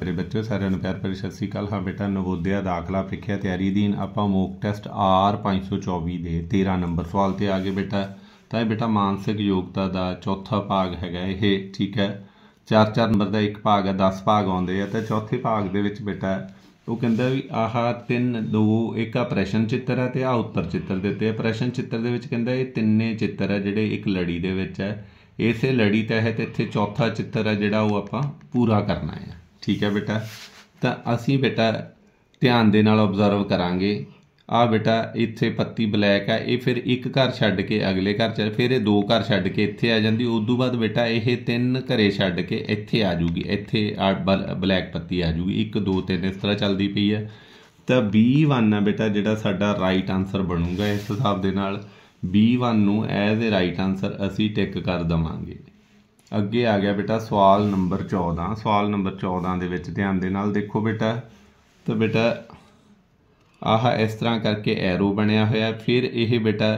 ਮੇਰੇ ਬੱਚਿਓ ਸਾਰਿਆਂ ਨੂੰ ਪਿਆਰ ਭਰੀ ਸਤਿ ਸ੍ਰੀ ਅਕਾਲ ਹਾਂ ਬੇਟਾ ਨਵੋਦਿਆ ਦਾਖਲਾ ਪ੍ਰੀਖਿਆ ਤਿਆਰੀ ਦੀਨ ਆਪਾਂ ਮੋਕ ਟੈਸਟ ਆਰ 524 ਦੇ 13 ਨੰਬਰ ਸਵਾਲ ਤੇ ਆ ਗਏ ਬੇਟਾ ਤਾਂ ਇਹ ਬੇਟਾ ਮਾਨਸਿਕ ਯੋਗਤਾ ਦਾ ਚੌਥਾ ਭਾਗ ਹੈਗਾ ਇਹ ਠੀਕ ਹੈ ਚਾਰ ਚਾਰ ਨੰਬਰ ਦਾ ਇੱਕ ਭਾਗ ਹੈ 10 ਭਾਗ ਆਉਂਦੇ ਆ ਤੇ ਚੌਥੇ ਭਾਗ ਦੇ ਵਿੱਚ ਬੇਟਾ ਉਹ ਕਹਿੰਦਾ ਵੀ ਆਹ ਤਿੰਨ ਦੋ ਇੱਕ ਆ ਪ੍ਰਸ਼ਨ ਚਿੱਤਰ ਹੈ ਤੇ ਆ ਉੱਤਰ ਚਿੱਤਰ ਦਿੱਤੇ ਆ ਪ੍ਰਸ਼ਨ ਚਿੱਤਰ ਦੇ ਵਿੱਚ ਕਹਿੰਦਾ ਇਹ ਤਿੰਨੇ ਚਿੱਤਰ ਹੈ ਜਿਹੜੇ ਇੱਕ ਲੜੀ ਦੇ ਵਿੱਚ ਹੈ ਇਸੇ ਲੜੀ ਤਹਿਤ ਇੱਥੇ ਚੌਥਾ ਚਿੱਤਰ ਹੈ ਜਿਹੜਾ ਉਹ ਆਪਾਂ ਪੂਰਾ ਕਰਨਾ ਹੈ ਠੀਕ ਹੈ ਬੇਟਾ ਤਾਂ ਅਸੀਂ ਬੇਟਾ ਧਿਆਨ ਦੇ ਨਾਲ ਆਬਜ਼ਰਵ ਕਰਾਂਗੇ ਆ ਬੇਟਾ ਇੱਥੇ ਪੱਤੀ ਬਲੈਕ ਆ ਇਹ ਫਿਰ ਇੱਕ ਘਰ ਛੱਡ ਕੇ ਅਗਲੇ ਘਰ ਚ ਫਿਰ ਇਹ ਦੋ ਘਰ ਛੱਡ ਕੇ ਇੱਥੇ ਆ ਜਾਂਦੀ ਉਸ ਤੋਂ ਬਾਅਦ ਬੇਟਾ ਇਹ ਤਿੰਨ ਘਰੇ ਛੱਡ ਕੇ ਇੱਥੇ ਆ ਜੂਗੀ ਇੱਥੇ ਆ ਬਲੈਕ ਪੱਤੀ ਆ ਜੂਗੀ 1 2 3 ਇਸ ਤਰ੍ਹਾਂ ਚੱਲਦੀ ਪਈ ਹੈ ਤਾਂ B1 ਆ ਬੇਟਾ ਜਿਹੜਾ ਸਾਡਾ ਰਾਈਟ ਆਨਸਰ ਬਣੂਗਾ ਇਸ ਹਿਸਾਬ ਦੇ ਨਾਲ B1 ਨੂੰ ਐਜ਼ ਅ ਰਾਈਟ ਆਨਸਰ ਅਸੀਂ ਟਿਕ ਕਰ ਦਵਾਂਗੇ ਅੱਗੇ ਆ ਗਿਆ ਬੇਟਾ ਸਵਾਲ ਨੰਬਰ 14 ਸਵਾਲ ਨੰਬਰ 14 ਦੇ ਵਿੱਚ ਧਿਆਨ ਦੇ ਨਾਲ ਦੇਖੋ ਬੇਟਾ ਤਾਂ ਬੇਟਾ ਆਹ ਇਸ ਤਰ੍ਹਾਂ ਕਰਕੇ ਐਰੋ ਬਣਿਆ ਹੋਇਆ ਫਿਰ ਇਹ ਬੇਟਾ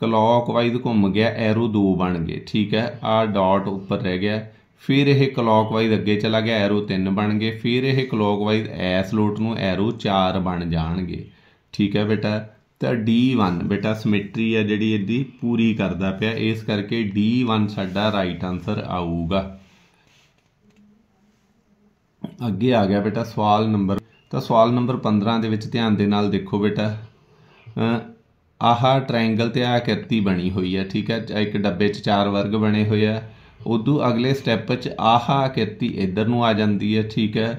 ਕਲੌਕ ਵਾਈਜ਼ ਘੁੰਮ ਗਿਆ ਐਰੋ ਦੋ ਬਣ ਗਏ ਠੀਕ ਹੈ ਆ ਡਾਟ ਉੱਪਰ ਰਹਿ ਗਿਆ ਫਿਰ ਇਹ ਕਲੌਕ ਵਾਈਜ਼ ਅੱਗੇ ਚਲਾ ਗਿਆ ਐਰੋ 3 ਬਣ ਗਏ ਫਿਰ ਇਹ ਕਲੌਕ ਵਾਈਜ਼ ਐਸ ਲੋਟ ਨੂੰ ਐਰੋ 4 ਬਣ ਜਾਣਗੇ ਠੀਕ ਹੈ ਬੇਟਾ ਤਾਂ D1 ਬੇਟਾ ਸਿਮੈਟਰੀ ਆ ਜਿਹੜੀ ਇਹਦੀ ਪੂਰੀ ਕਰਦਾ ਪਿਆ ਇਸ ਕਰਕੇ D1 ਸਾਡਾ ਰਾਈਟ ਆਨਸਰ ਆਊਗਾ ਅੱਗੇ ਆ ਗਿਆ ਬੇਟਾ ਸਵਾਲ ਨੰਬਰ ਤਾਂ ਸਵਾਲ ਨੰਬਰ 15 ਦੇ ਵਿੱਚ ਧਿਆਨ ਦੇ ਨਾਲ ਦੇਖੋ ਬੇਟਾ ਆਹ ਟ੍ਰਾਇੰਗਲ ਤੇ ਆ ਕਿਰਤੀ ਬਣੀ ਹੋਈ ਹੈ ਠੀਕ ਹੈ ਇੱਕ ਡੱਬੇ 'ਚ ਚਾਰ ਵਰਗ ਬਣੇ ਹੋਏ ਆ ਉਦੋਂ ਅਗਲੇ ਸਟੈਪ 'ਚ ਆਹ ਕਿਰਤੀ ਇੱਧਰ ਨੂੰ ਆ ਜਾਂਦੀ ਹੈ ਠੀਕ ਹੈ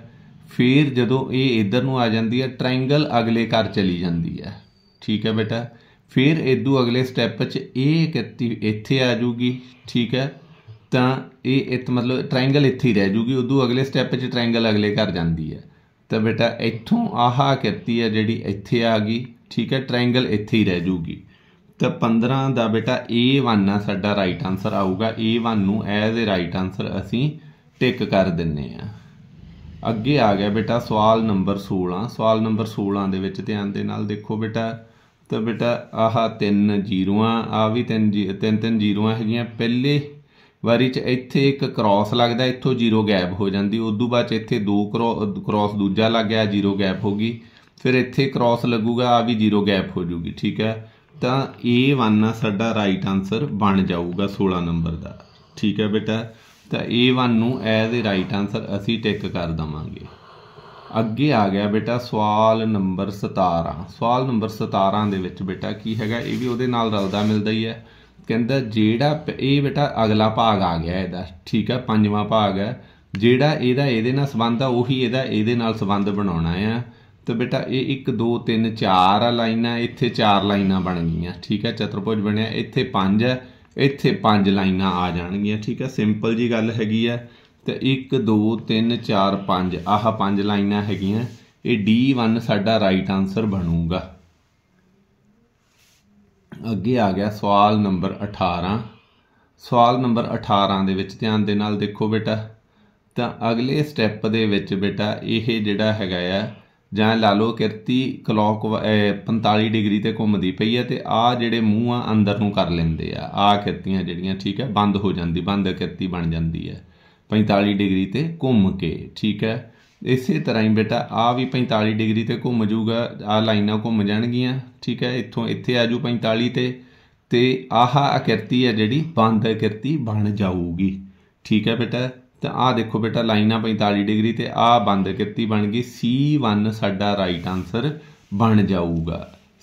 ਫਿਰ ਜਦੋਂ ਇਹ ਇੱਧਰ ਨੂੰ ਆ ਜਾਂਦੀ ਹੈ ਟ੍ਰਾਇੰਗਲ ਅਗਲੇ ਘਰ ਚਲੀ ਜਾਂਦੀ ਹੈ ਠੀਕ ਹੈ ਬੇਟਾ ਫਿਰ ਇਦੋਂ ਅਗਲੇ ਸਟੈਪ 'ਚ ਇਹ 31 ਇੱਥੇ ਆ ਜੂਗੀ ਠੀਕ ਹੈ ਤਾਂ ਇਹ ਇਤ ਮਤਲਬ ਟ੍ਰਾਇੰਗਲ ਇੱਥੇ ਹੀ ਰਹਿ ਜੂਗੀ ਉਦੋਂ ਅਗਲੇ ਸਟੈਪ 'ਚ ਟ੍ਰਾਇੰਗਲ ਅਗਲੇ ਘਰ ਜਾਂਦੀ ਹੈ ਤਾਂ ਬੇਟਾ ਇੱਥੋਂ ਆਹ 31 ਹੈ ਜਿਹੜੀ ਇੱਥੇ ਆ ਗਈ ਠੀਕ ਹੈ ਟ੍ਰਾਇੰਗਲ ਇੱਥੇ ਹੀ ਰਹਿ ਜੂਗੀ ਤਾਂ 15 ਦਾ ਬੇਟਾ A1 ਆ ਸਾਡਾ ਰਾਈਟ ਆਨਸਰ ਆਊਗਾ A1 ਨੂੰ ਐਜ਼ ਅ ਰਾਈਟ ਆਨਸਰ ਅਸੀਂ ਟਿਕ ਕਰ ਦਿੰਨੇ ਆ ਅੱਗੇ ਆ ਗਿਆ ਬੇਟਾ ਸਵਾਲ ਨੰਬਰ 16 ਸਵਾਲ ਨੰਬਰ 16 ਦੇ ਵਿੱਚ ਧਿਆਨ ਦੇ ਨਾਲ ਦੇਖੋ ਬੇਟਾ ਤਾਂ ਬੇਟਾ ਆਹ ਤਿੰਨ ਜ਼ੀਰੋਆਂ ਆ ਵੀ ਤਿੰਨ ਤਿੰਨ ਤਿੰਨ ਜ਼ੀਰੋਆਂ ਹੈਗੀਆਂ ਪਹਿਲੇ ਵਾਰੀ ਚ ਇੱਥੇ ਇੱਕ ਕ੍ਰਾਸ ਲੱਗਦਾ ਇੱਥੋਂ ਜ਼ੀਰੋ ਗੈਪ ਹੋ ਜਾਂਦੀ ਤੋਂ ਬਾਅਦ ਚ ਇੱਥੇ ਦੋ ਕ੍ਰਾਸ ਦੂਜਾ ਲੱਗ ਗਿਆ ਜ਼ੀਰੋ ਗੈਪ ਹੋ ਗਈ ਫਿਰ ਇੱਥੇ ਕ੍ਰਾਸ ਲੱਗੂਗਾ ਆ ਵੀ ਜ਼ੀਰੋ ਗੈਪ ਹੋ ਜੂਗੀ ਠੀਕ ਹੈ ਤਾਂ A1 ਆ ਸਾਡਾ ਰਾਈਟ ਆਨਸਰ ਬਣ ਜਾਊਗਾ 16 ਨੰਬਰ ਦਾ ਠੀਕ ਹੈ ਬੇਟਾ ਤਾਂ A1 ਨੂੰ ਐਜ਼ ਅ ਰਾਈਟ ਆਨਸਰ ਅਸੀਂ ਟਿਕ ਕਰ ਦਵਾਂਗੇ ਅੱਗੇ ਆ ਗਿਆ ਬੇਟਾ ਸਵਾਲ ਨੰਬਰ 17 ਸਵਾਲ ਨੰਬਰ 17 ਦੇ ਵਿੱਚ ਬੇਟਾ ਕੀ ਹੈਗਾ ਇਹ ਵੀ ਉਹਦੇ ਨਾਲ ਰਲਦਾ ਮਿਲਦਾ ਹੀ ਹੈ ਕਹਿੰਦਾ ਜਿਹੜਾ ਇਹ ਬੇਟਾ ਅਗਲਾ ਭਾਗ ਆ ਗਿਆ ਇਹਦਾ ਠੀਕ ਹੈ ਪੰਜਵਾਂ ਭਾਗ ਹੈ ਜਿਹੜਾ ਇਹਦਾ ਇਹਦੇ ਨਾਲ ਸੰਬੰਧ ਆ ਉਹੀ ਇਹਦਾ ਇਹਦੇ ਨਾਲ ਸੰਬੰਧ ਬਣਾਉਣਾ ਆ ਤੇ ਬੇਟਾ ਇਹ 1 2 3 4 ਆ ਲਾਈਨਾਂ ਇੱਥੇ ਚਾਰ ਲਾਈਨਾਂ ਬਣ ਗਈਆਂ ਠੀਕ ਹੈ ਚਤੁਰਭੁਜ ਬਣਿਆ ਇੱਥੇ 5 ਹੈ ਇੱਥੇ 5 ਲਾਈਨਾਂ ਆ ਜਾਣਗੀਆਂ ਠੀਕ ਹੈ ਸਿੰਪਲ ਜੀ ਗੱਲ ਹੈਗੀ ਆ ਤੇ 1 2 3 4 5 ਆਹ ਪੰਜ ਲਾਈਨਾਂ ਹੈਗੀਆਂ ਇਹ D1 ਸਾਡਾ ਰਾਈਟ ਆਨਸਰ ਬਣੂਗਾ ਅੱਗੇ ਆ ਗਿਆ ਸਵਾਲ ਨੰਬਰ 18 ਸਵਾਲ ਨੰਬਰ 18 ਦੇ ਵਿੱਚ ਧਿਆਨ ਦੇ ਨਾਲ ਦੇਖੋ ਬੇਟਾ ਤਾਂ ਅਗਲੇ ਸਟੈਪ ਦੇ ਵਿੱਚ ਬੇਟਾ ਇਹ ਜਿਹੜਾ ਹੈਗਾ ਆ ਜਾਂ ਲਾ ਲਓ ਕਿਰਤੀ ਕਲੌਕ 45 ਡਿਗਰੀ ਤੇ ਘੁੰਮਦੀ ਪਈ ਹੈ ਤੇ ਆ ਜਿਹੜੇ ਮੂੰਹ ਆ ਅੰਦਰ ਨੂੰ ਕਰ ਲੈਂਦੇ ਆ ਆ ਕਿਰਤੀਆਂ ਜਿਹੜੀਆਂ ਠੀਕ ਹੈ ਬੰਦ ਹੋ ਜਾਂਦੀ ਬੰਦ ਕਿਰਤੀ ਬਣ ਜਾਂਦੀ ਹੈ 45 ਡਿਗਰੀ ਤੇ ਘੁੰਮ ਕੇ ਠੀਕ ਹੈ ਇਸੇ ਤਰ੍ਹਾਂ ਹੀ ਬੇਟਾ ਆ ਵੀ 45 ਡਿਗਰੀ ਤੇ ਘੁੰਮ ਜਾਊਗਾ ਆ ਲਾਈਨਾਂ ਘੁੰਮ ਜਾਣਗੀਆਂ ਠੀਕ ਹੈ ਇੱਥੋਂ ਇੱਥੇ ਆ ਜੂ 45 ਤੇ ਤੇ ਆਹਾ ਆਕਿਰਤੀ ਹੈ ਜਿਹੜੀ ਬੰਦ ਆਕਿਰਤੀ ਬਣ ਜਾਊਗੀ ਠੀਕ ਹੈ ਬੇਟਾ ਤਾਂ ਆ ਦੇਖੋ ਬੇਟਾ ਲਾਈਨਾਂ 45 ਡਿਗਰੀ ਤੇ ਆ ਬੰਦ ਆਕਿਰਤੀ ਬਣ ਗਈ C1 ਸਾਡਾ ਰਾਈਟ ਆਨਸਰ ਬਣ ਜਾਊਗਾ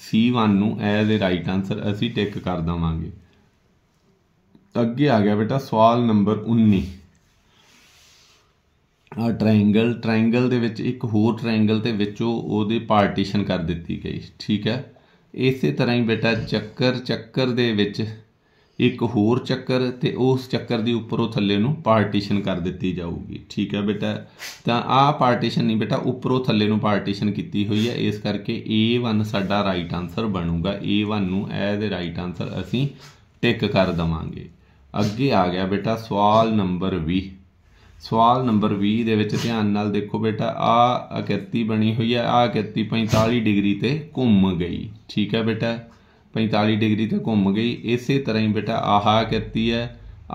C1 ਨੂੰ ਐਜ਼ ਅ ਰਾਈਟ ਆਨਸਰ ਅਸੀਂ ਟਿਕ ਕਰ ਦਵਾਂਗੇ ਅੱਗੇ ਆ ਗਿਆ ਬੇਟਾ ਸਵਾਲ ਨੰਬਰ 19 ਟ੍ਰਾਇੰਗਲ ਟ੍ਰਾਇੰਗਲ ਦੇ ਵਿੱਚ ਇੱਕ ਹੋਰ ਟ੍ਰਾਇੰਗਲ ਤੇ ਵਿੱਚੋਂ ਉਹਦੇ ਪਾਰਟੀਸ਼ਨ ਕਰ ਦਿੱਤੀ ਗਈ ਠੀਕ ਹੈ ਇਸੇ ਤਰ੍ਹਾਂ ਹੀ ਬੇਟਾ ਚੱਕਰ ਚੱਕਰ ਦੇ ਵਿੱਚ ਇੱਕ ਹੋਰ ਚੱਕਰ ਤੇ ਉਸ ਚੱਕਰ ਦੀ ਉੱਪਰੋਂ ਥੱਲੇ ਨੂੰ ਪਾਰਟੀਸ਼ਨ ਕਰ ਦਿੱਤੀ ਜਾਊਗੀ ਠੀਕ ਹੈ ਬੇਟਾ ਤਾਂ ਆਹ ਪਾਰਟੀਸ਼ਨ ਨਹੀਂ ਬੇਟਾ ਉੱਪਰੋਂ ਥੱਲੇ ਨੂੰ ਪਾਰਟੀਸ਼ਨ ਕੀਤੀ ਹੋਈ ਹੈ ਇਸ ਕਰਕੇ A1 ਸਾਡਾ ਰਾਈਟ ਆਨਸਰ ਬਣੂਗਾ A1 ਨੂੰ ਐਜ਼ ਦੇ ਰਾਈਟ ਆਨਸਰ ਅਸੀਂ ਟਿਕ ਕਰ ਦਵਾਂਗੇ ਅੱਗੇ ਆ ਗਿਆ ਬੇਟਾ ਸਵਾਲ ਨੰਬਰ 20 ਸਵਾਲ ਨੰਬਰ 20 ਦੇ ਵਿੱਚ ਧਿਆਨ ਨਾਲ ਦੇਖੋ ਬੇਟਾ ਆ ਅਕੇਤੀ ਬਣੀ ਹੋਈ ਹੈ ਆ ਅਕੇਤੀ 45 ਡਿਗਰੀ ਤੇ ਘੁੰਮ ਗਈ ਠੀਕ ਹੈ ਬੇਟਾ 45 ਡਿਗਰੀ ਤੇ ਘੁੰਮ ਗਈ ਇਸੇ ਤਰ੍ਹਾਂ ਹੀ ਬੇਟਾ ਆਹ ਅਕੇਤੀ ਹੈ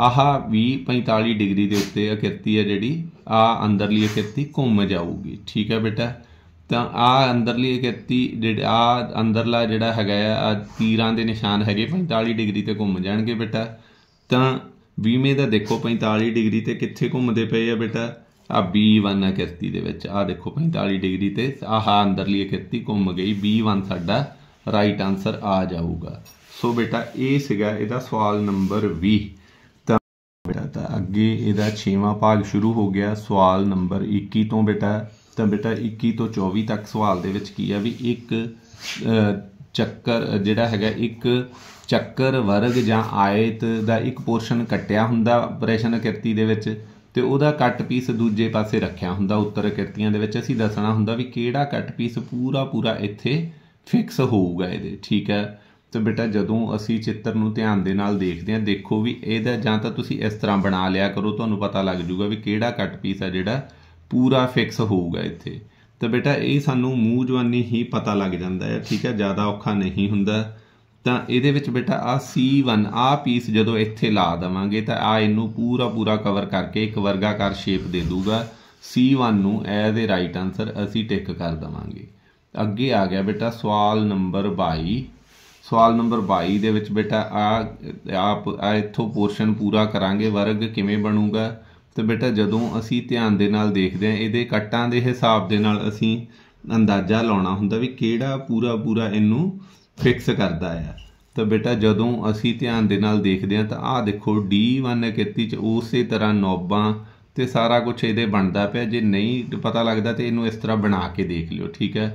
ਆਹ ਵੀ 45 ਡਿਗਰੀ ਦੇ ਉੱਤੇ ਅਕੇਤੀ ਹੈ ਜਿਹੜੀ ਆ ਅੰਦਰਲੀ ਅਕੇਤੀ ਘੁੰਮ ਜਾਊਗੀ ਠੀਕ ਹੈ ਬੇਟਾ ਤਾਂ ਆ ਅੰਦਰਲੀ ਅਕੇਤੀ ਜਿਹੜਾ ਆ ਅੰਦਰਲਾ ਜਿਹੜਾ ਹੈਗਾ ਆ ਤੀਰਾਂ ਦੇ ਨਿਸ਼ਾਨ ਹੈਗੇ 45 ਡਿਗਰੀ ਤੇ ਘੁੰਮ ਜਾਣਗੇ ਬੇਟਾ ਤਾਂ 20ਵੇਂ ਦਾ ਦੇਖੋ 45 ਡਿਗਰੀ ਤੇ ਕਿੱਥੇ ਘੁੰਮਦੇ ਪਏ ਆ ਬੇਟਾ ਆ B1 ਆ ਕਿਰਤੀ ਦੇ ਵਿੱਚ ਆ ਦੇਖੋ 45 ਡਿਗਰੀ ਤੇ ਆਹ ਅੰਦਰਲੀ ਕਿਰਤੀ ਘੁੰਮ ਗਈ B1 ਸਾਡਾ ਰਾਈਟ ਆਨਸਰ ਆ ਜਾਊਗਾ ਸੋ ਬੇਟਾ ਇਹ ਸੀਗਾ ਇਹਦਾ ਸਵਾਲ ਨੰਬਰ 20 ਤਾਂ ਬੇਟਾ ਤਾਂ ਅੱਗੇ ਇਹਦਾ 6ਵਾਂ ਭਾਗ ਸ਼ੁਰੂ ਹੋ ਗਿਆ ਸਵਾਲ ਨੰਬਰ 21 ਤੋਂ ਬੇਟਾ ਤਾਂ ਬੇਟਾ 21 ਤੋਂ 24 ਤੱਕ ਸਵਾਲ ਦੇ ਵਿੱਚ ਕੀ ਆ ਵੀ ਇੱਕ ਚੱਕਰ ਜਿਹੜਾ ਹੈਗਾ ਇੱਕ ਚੱਕਰ ਵਰਗ ਜਾਂ ਆਇਤ ਦਾ ਇੱਕ ਪੋਰਸ਼ਨ ਕੱਟਿਆ ਹੁੰਦਾ ਆਪਰੇਸ਼ਨ ਕਿਰਤੀ ਦੇ ਵਿੱਚ ਤੇ ਉਹਦਾ ਕੱਟ ਪੀਸ ਦੂਜੇ ਪਾਸੇ ਰੱਖਿਆ ਹੁੰਦਾ ਉੱਤਰ ਕਿਰਤੀਆਂ ਦੇ ਵਿੱਚ ਅਸੀਂ ਦੱਸਣਾ ਹੁੰਦਾ ਵੀ ਕਿਹੜਾ ਕੱਟ ਪੀਸ ਪੂਰਾ ਪੂਰਾ ਇੱਥੇ ਫਿਕਸ ਹੋਊਗਾ ਇਹਦੇ ਠੀਕ ਹੈ ਤੇ ਬੇਟਾ ਜਦੋਂ ਅਸੀਂ ਚਿੱਤਰ ਨੂੰ ਧਿਆਨ ਦੇ ਨਾਲ ਦੇਖਦੇ ਹਾਂ ਦੇਖੋ ਵੀ ਇਹਦਾ ਜਾਂ ਤਾਂ ਤੁਸੀਂ ਇਸ ਤਰ੍ਹਾਂ ਬਣਾ ਲਿਆ ਕਰੋ ਤੁਹਾਨੂੰ ਪਤਾ ਲੱਗ ਜੂਗਾ ਵੀ ਕਿਹੜਾ ਕੱਟ ਪੀਸ ਹੈ ਜਿਹੜਾ ਪੂਰਾ ਫਿਕਸ ਹੋਊਗਾ ਇੱਥੇ ਤੇ ਬੇਟਾ ਇਹ ਸਾਨੂੰ ਮੂੰਹ ਜਵਾਨੀ ਹੀ ਪਤਾ ਲੱਗ ਜਾਂਦਾ ਹੈ ਠੀਕ ਹੈ ਜ਼ਿਆਦਾ ਔਖਾ ਨਹੀਂ ਹੁੰਦਾ ਤਾਂ ਇਹਦੇ ਵਿੱਚ ਬੇਟਾ ਆ C1 ਆ ਪੀਸ ਜਦੋਂ ਇੱਥੇ ਲਾ ਦਵਾਂਗੇ ਤਾਂ ਆ ਇਹਨੂੰ ਪੂਰਾ ਪੂਰਾ ਕਵਰ ਕਰਕੇ ਇੱਕ ਵਰਗਾਕਾਰ ਸ਼ੇਪ ਦੇ ਦੂਗਾ C1 ਨੂੰ ਐਜ਼ ਅ ਰਾਈਟ ਆਨਸਰ ਅਸੀਂ ਟਿਕ ਕਰ ਦਵਾਂਗੇ ਅੱਗੇ ਆ ਗਿਆ ਬੇਟਾ ਸਵਾਲ ਨੰਬਰ 22 ਸਵਾਲ ਨੰਬਰ 22 ਦੇ ਵਿੱਚ ਬੇਟਾ ਆ ਆਪ ਇੱਥੋਂ ਪੋਰਸ਼ਨ ਪੂਰਾ ਕਰਾਂਗੇ ਵਰਗ ਕਿਵੇਂ ਬਣੂਗਾ ਤੇ ਬੇਟਾ ਜਦੋਂ ਅਸੀਂ ਧਿਆਨ ਦੇ ਨਾਲ ਦੇਖਦੇ ਆ ਇਹਦੇ ਕੱਟਾਂ ਦੇ ਹਿਸਾਬ ਦੇ ਨਾਲ ਅਸੀਂ ਅੰਦਾਜ਼ਾ ਲਾਉਣਾ ਹੁੰਦਾ ਵੀ ਕਿਹੜਾ ਪੂਰਾ ਪੂਰਾ ਇਹਨੂੰ ਫਿਕਸ ਕਰਦਾ ਆ ਤਾਂ ਬੇਟਾ ਜਦੋਂ ਅਸੀਂ ਧਿਆਨ ਦੇ ਨਾਲ ਦੇਖਦੇ ਆ ਤਾਂ ਆਹ ਦੇਖੋ D131 ਚ ਉਸੇ ਤਰ੍ਹਾਂ ਨੋਬਾਂ ਤੇ ਸਾਰਾ ਕੁਝ ਇਹਦੇ ਬਣਦਾ ਪਿਆ ਜੇ ਨਹੀਂ ਪਤਾ ਲੱਗਦਾ ਤੇ ਇਹਨੂੰ ਇਸ ਤਰ੍ਹਾਂ ਬਣਾ ਕੇ ਦੇਖ ਲਿਓ ਠੀਕ ਹੈ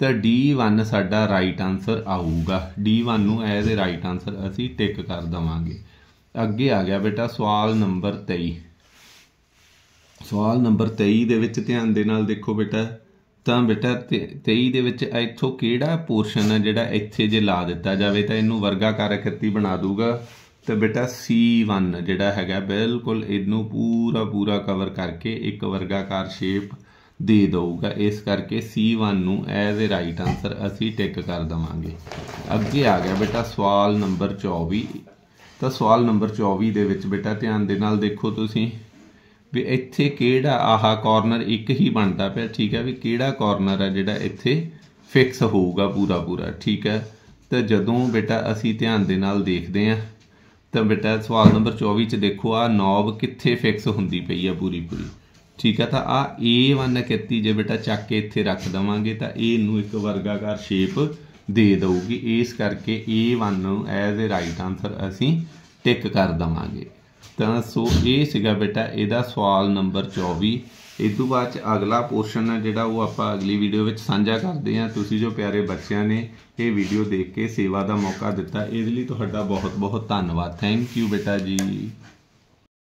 ਤਾਂ D1 ਸਾਡਾ ਰਾਈਟ ਆਨਸਰ ਆਊਗਾ D1 ਨੂੰ ਐਜ਼ ਅ ਰਾਈਟ ਆਨਸਰ ਅਸੀਂ ਟਿਕ ਕਰ ਦਵਾਂਗੇ ਅੱਗੇ ਆ ਗਿਆ ਬੇਟਾ ਸਵਾਲ ਨੰਬਰ 23 ਸਵਾਲ ਨੰਬਰ 23 ਦੇ ਵਿੱਚ ਧਿਆਨ ਦੇ ਨਾਲ ਦੇਖੋ ਬੇਟਾ ਤਾਂ ਬੇਟਾ 23 ਦੇ ਵਿੱਚ ਇੱਥੋਂ ਕਿਹੜਾ ਪੋਰਸ਼ਨ ਹੈ ਜਿਹੜਾ ਇੱਥੇ ਜੇ ਲਾ ਦਿੱਤਾ ਜਾਵੇ ਤਾਂ ਇਹਨੂੰ ਵਰਗਾਕਾਰ ਇਤੀ ਬਣਾ ਦੂਗਾ ਤੇ ਬੇਟਾ C1 ਜਿਹੜਾ ਹੈਗਾ ਬਿਲਕੁਲ ਇਹਨੂੰ ਪੂਰਾ ਪੂਰਾ ਕਵਰ ਕਰਕੇ ਇੱਕ ਵਰਗਾਕਾਰ ਸ਼ੇਪ ਦੇ ਦਊਗਾ ਇਸ ਕਰਕੇ C1 ਨੂੰ ਐਜ਼ ਅ ਰਾਈਟ ਆਨਸਰ ਅਸੀਂ ਟਿਕ ਕਰ ਦਵਾਂਗੇ ਅੱਗੇ ਆ ਗਿਆ ਬੇਟਾ ਸਵਾਲ ਨੰਬਰ 24 ਤਾਂ ਸਵਾਲ ਨੰਬਰ 24 ਦੇ ਵਿੱਚ ਬੇਟਾ ਧਿਆਨ ਦੇ ਨਾਲ ਦੇਖੋ ਤੁਸੀਂ ਵੀ ਇੱਥੇ ਕਿਹੜਾ ਆਹਾ ਕਾਰਨਰ ਇੱਕ ਹੀ ਬਣਦਾ ਪਿਆ ਠੀਕ ਹੈ ਵੀ ਕਿਹੜਾ ਕਾਰਨਰ ਹੈ ਜਿਹੜਾ ਇੱਥੇ ਫਿਕਸ ਹੋਊਗਾ ਪੂਰਾ ਪੂਰਾ ਠੀਕ ਹੈ ਤਾਂ ਜਦੋਂ ਬੇਟਾ ਅਸੀਂ ਧਿਆਨ ਦੇ ਨਾਲ ਦੇਖਦੇ ਆਂ ਤਾਂ ਬੇਟਾ ਸਵਾਲ ਨੰਬਰ 24 ਚ ਦੇਖੋ ਆ ਨੌਬ ਕਿੱਥੇ ਫਿਕਸ ਹੁੰਦੀ ਪਈ ਆ ਪੂਰੀ ਪੂਰੀ ਠੀਕ ਹੈ ਤਾਂ ਆ A1 ਕਿੱਤੀ ਜੇ ਬੇਟਾ ਚੱਕ ਕੇ ਇੱਥੇ ਰੱਖ ਦਵਾਂਗੇ ਤਾਂ A ਨੂੰ ਇੱਕ ਵਰਗਾਕਾਰ ਸ਼ੇਪ ਦੇ ਦਊਗੀ ਇਸ ਕਰਕੇ A1 ਨੂੰ ਐਜ਼ ਅ ਰਾਈਟ ਆਨਸਰ ਅਸੀਂ ਟਿਕ ਕਰ ਦਵਾਂਗੇ ਤਾਂ ਸੋ ਇਹ ਸੀਗਾ ਬੇਟਾ ਇਹਦਾ ਸਵਾਲ ਨੰਬਰ 24 ਇਸ ਤੋਂ ਬਾਅਦ ਚ ਅਗਲਾ ਪੋਰਸ਼ਨ ਹੈ ਜਿਹੜਾ ਉਹ ਆਪਾਂ ਅਗਲੀ ਵੀਡੀਓ ਵਿੱਚ ਸਾਂਝਾ ਕਰਦੇ ਹਾਂ ਤੁਸੀਂ ਜੋ ਪਿਆਰੇ ਬੱਚਿਆਂ ਨੇ ਇਹ ਵੀਡੀਓ ਦੇਖ ਕੇ ਸੇਵਾ ਦਾ ਮੌਕਾ ਦਿੱਤਾ ਇਸ ਲਈ ਤੁਹਾਡਾ ਬਹੁਤ ਬਹੁਤ ਧੰਨਵਾਦ ਥੈਂਕ ਯੂ ਬੇਟਾ ਜੀ